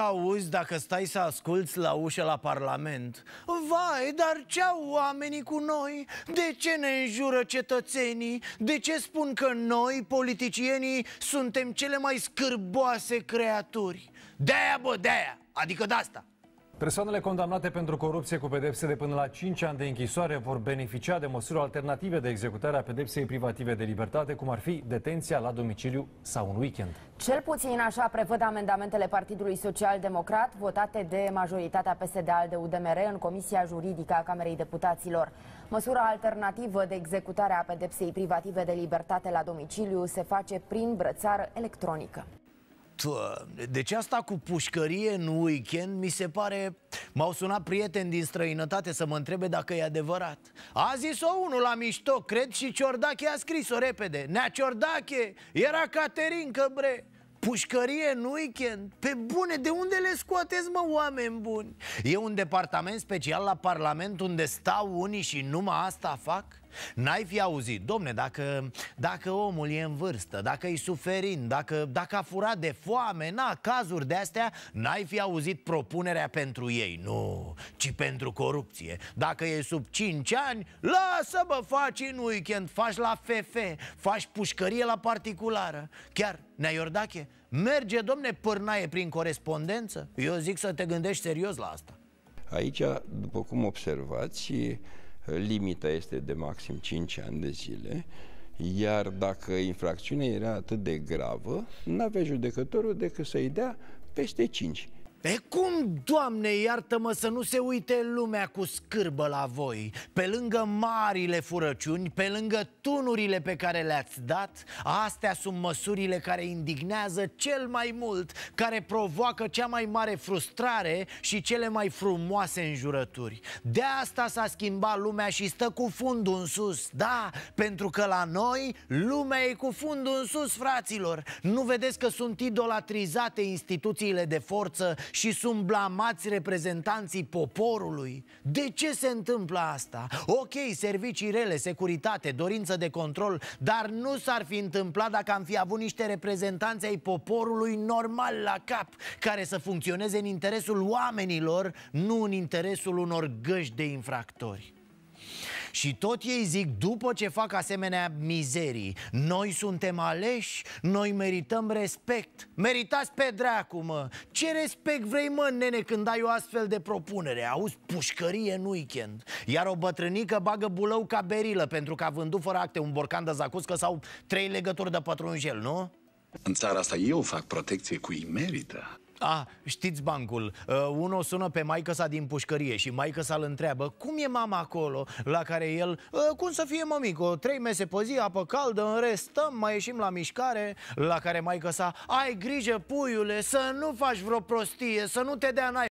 auzi dacă stai să asculți la ușă la Parlament Vai, dar ce au oamenii cu noi? De ce ne înjură cetățenii? De ce spun că noi, politicienii, suntem cele mai scârboase creaturi? De-aia, bă, de-aia, adică de asta Persoanele condamnate pentru corupție cu pedepse de până la 5 ani de închisoare vor beneficia de măsuri alternative de executare a pedepsei privative de libertate, cum ar fi detenția la domiciliu sau un weekend. Cel puțin așa prevăd amendamentele Partidului Social Democrat, votate de majoritatea psd de udmr în Comisia Juridică a Camerei Deputaților. Măsura alternativă de executare a pedepsei privative de libertate la domiciliu se face prin brățară electronică. Doamne, uh, deci asta cu pușcărie în weekend mi se pare... M-au sunat prieteni din străinătate să mă întrebe dacă e adevărat A zis-o unul la mișto, cred, și Ciordache a scris-o repede Nea Ciordache, era Caterin bre Pușcărie în weekend? Pe bune, de unde le scoateți, mă, oameni buni? E un departament special la Parlament unde stau unii și numai asta fac? N-ai fi auzit, domne, dacă, dacă omul e în vârstă, dacă e suferind, dacă, dacă a furat de foame, na, cazuri de astea, n-ai fi auzit propunerea pentru ei, nu, ci pentru corupție. Dacă e sub 5 ani, lasă bă, faci în weekend, faci la FF, faci pușcărie la particulară. Chiar, Nea Iordache, merge, domne, pârnaie prin corespondență? Eu zic să te gândești serios la asta. Aici, după cum observați, limita este de maxim 5 ani de zile, iar dacă infracțiunea era atât de gravă, n-avea judecătorul decât să-i dea peste 5. E cum, Doamne, iartă-mă să nu se uite lumea cu scârbă la voi Pe lângă marile furăciuni, pe lângă tunurile pe care le-ați dat Astea sunt măsurile care indignează cel mai mult Care provoacă cea mai mare frustrare și cele mai frumoase înjurături De asta s-a schimbat lumea și stă cu fundul în sus Da, pentru că la noi lumea e cu fundul în sus, fraților Nu vedeți că sunt idolatrizate instituțiile de forță și sunt blamați reprezentanții poporului. De ce se întâmplă asta? Ok, servicii rele, securitate, dorință de control, dar nu s-ar fi întâmplat dacă am fi avut niște reprezentanți ai poporului normal la cap, care să funcționeze în interesul oamenilor, nu în interesul unor găști de infractori. Și tot ei zic, după ce fac asemenea mizerii, noi suntem aleși, noi merităm respect. Meritați pe dracu, mă! Ce respect vrei, mă, nene, când ai o astfel de propunere? Auzi, pușcărie în weekend. Iar o bătrânică bagă bulău ca berilă pentru că a vândut fără acte un borcan de zacuscă sau trei legături de pătrunjel, nu? În țara asta eu fac protecție cu ei merită. A, ah, știți bancul, uh, unul sună pe maică sa din pușcărie și maică sa îl întreabă Cum e mama acolo? La care el, uh, cum să fie mămico, trei mese pe zi, apă caldă, în rest stăm, mai ieșim la mișcare La care maică sa, ai grijă puiule, să nu faci vreo prostie, să nu te dea nai